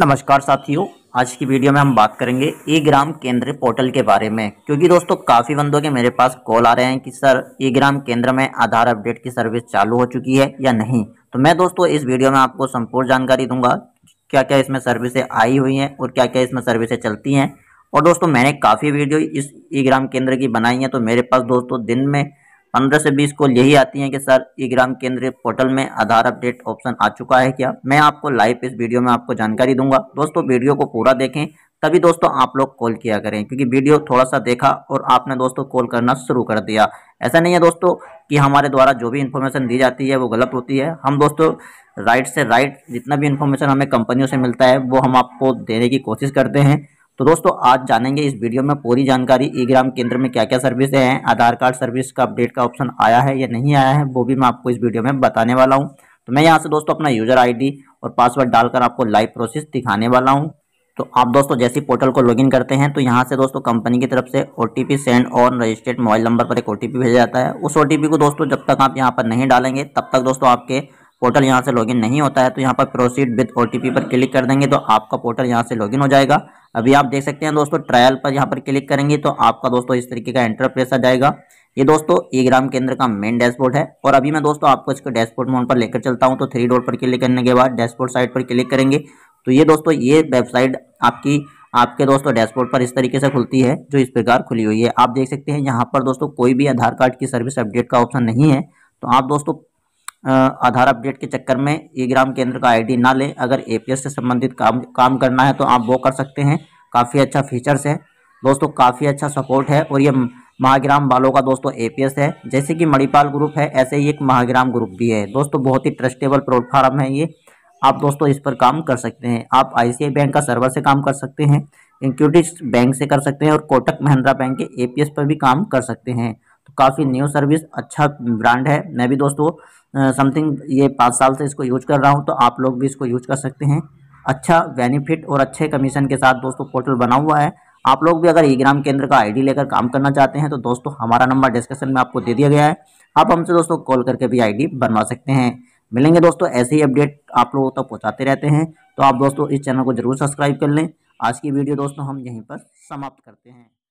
नमस्कार साथियों आज की वीडियो में हम बात करेंगे ई ग्राम केंद्र पोर्टल के बारे में क्योंकि दोस्तों काफ़ी बंदों के मेरे पास कॉल आ रहे हैं कि सर ई ग्राम केंद्र में आधार अपडेट की सर्विस चालू हो चुकी है या नहीं तो मैं दोस्तों इस वीडियो में आपको संपूर्ण जानकारी दूंगा क्या क्या इसमें सर्विसें आई हुई हैं और क्या क्या इसमें सर्विसें चलती हैं और दोस्तों मैंने काफ़ी वीडियो इस ई ग्राम केंद्र की बनाई है तो मेरे पास दोस्तों दिन में पंद्रह से बीस कॉल यही आती हैं कि सर ई ग्राम केंद्र पोर्टल में आधार अपडेट ऑप्शन आ चुका है क्या मैं आपको लाइव इस वीडियो में आपको जानकारी दूंगा दोस्तों वीडियो को पूरा देखें तभी दोस्तों आप लोग कॉल किया करें क्योंकि वीडियो थोड़ा सा देखा और आपने दोस्तों कॉल करना शुरू कर दिया ऐसा नहीं है दोस्तों कि हमारे द्वारा जो भी इन्फॉर्मेशन दी जाती है वो गलत होती है हम दोस्तों राइट से राइट जितना भी इन्फॉर्मेशन हमें कंपनियों से मिलता है वो हम आपको देने की कोशिश करते हैं तो दोस्तों आज जानेंगे इस वीडियो में पूरी जानकारी ई ग्राम केंद्र में क्या क्या सर्विसें हैं आधार कार्ड सर्विस का अपडेट का ऑप्शन आया है या नहीं आया है वो भी मैं आपको इस वीडियो में बताने वाला हूँ तो मैं यहाँ से दोस्तों अपना यूजर आई और पासवर्ड डालकर आपको लाइव प्रोसेस दिखाने वाला हूँ तो आप दोस्तों जैसे पोर्टल को लॉगिन करते हैं तो यहाँ से दोस्तों कंपनी की तरफ से O send on registered mobile number पर एक ओ भेजा जाता है उस ओ को दोस्तों जब तक आप यहाँ पर नहीं डालेंगे तब तक दोस्तों आपके पोर्टल यहाँ से लॉगिन नहीं होता है तो यहाँ पर प्रोसीड विद ओ पर क्लिक कर देंगे तो आपका पोर्टल यहाँ से लॉगिन हो जाएगा अभी आप देख सकते हैं दोस्तों ट्रायल पर यहाँ पर क्लिक करेंगे तो आपका दोस्तों इस तरीके का इंटरप्रेस आ जाएगा ये दोस्तों ई ग्राम केंद्र का मेन डैशबोर्ड है और अभी मैं दोस्तों आपको इसको डैशबोर्ड मोड पर लेकर चलता हूँ तो थ्री डोर पर क्लिक करने के बाद डैशबोर्ड साइट पर क्लिक करेंगे तो ये दोस्तों ये वेबसाइट आपकी आपके दोस्तों डैशबोर्ड पर इस तरीके से खुलती है जो इस प्रकार खुली हुई है आप देख सकते हैं यहाँ पर दोस्तों कोई भी आधार कार्ड की सर्विस अपडेट का ऑप्शन नहीं है तो आप दोस्तों आधार अपडेट के चक्कर में ई ग्राम केंद्र का आईडी ना लें अगर एपीएस से संबंधित काम काम करना है तो आप वो कर सकते हैं काफ़ी अच्छा फीचर्स है दोस्तों काफ़ी अच्छा सपोर्ट है और ये महाग्राम वालों का दोस्तों एपीएस है जैसे कि मणिपाल ग्रुप है ऐसे ही एक महाग्राम ग्रुप भी है दोस्तों बहुत ही ट्रस्टेबल प्लेटफार्म है ये आप दोस्तों इस पर काम कर सकते हैं आप आई बैंक का सर्वर से काम कर सकते हैं इंक्यूटिस बैंक से कर सकते हैं और कोटक महिंद्रा बैंक के ए पर भी काम कर सकते हैं तो काफ़ी न्यू सर्विस अच्छा ब्रांड है मैं भी दोस्तों समथिंग ये पाँच साल से इसको यूज कर रहा हूँ तो आप लोग भी इसको यूज कर सकते हैं अच्छा बेनिफिट और अच्छे कमीशन के साथ दोस्तों पोर्टल बना हुआ है आप लोग भी अगर ई ग्राम केंद्र का आईडी लेकर काम करना चाहते हैं तो दोस्तों हमारा नंबर डिस्क्रिप्शन में आपको दे दिया गया है आप हमसे दोस्तों कॉल करके भी आईडी बनवा सकते हैं मिलेंगे दोस्तों ऐसे ही अपडेट आप लोगों तक तो पहुँचाते रहते हैं तो आप दोस्तों इस चैनल को जरूर सब्सक्राइब कर लें आज की वीडियो दोस्तों हम यहीं पर समाप्त करते हैं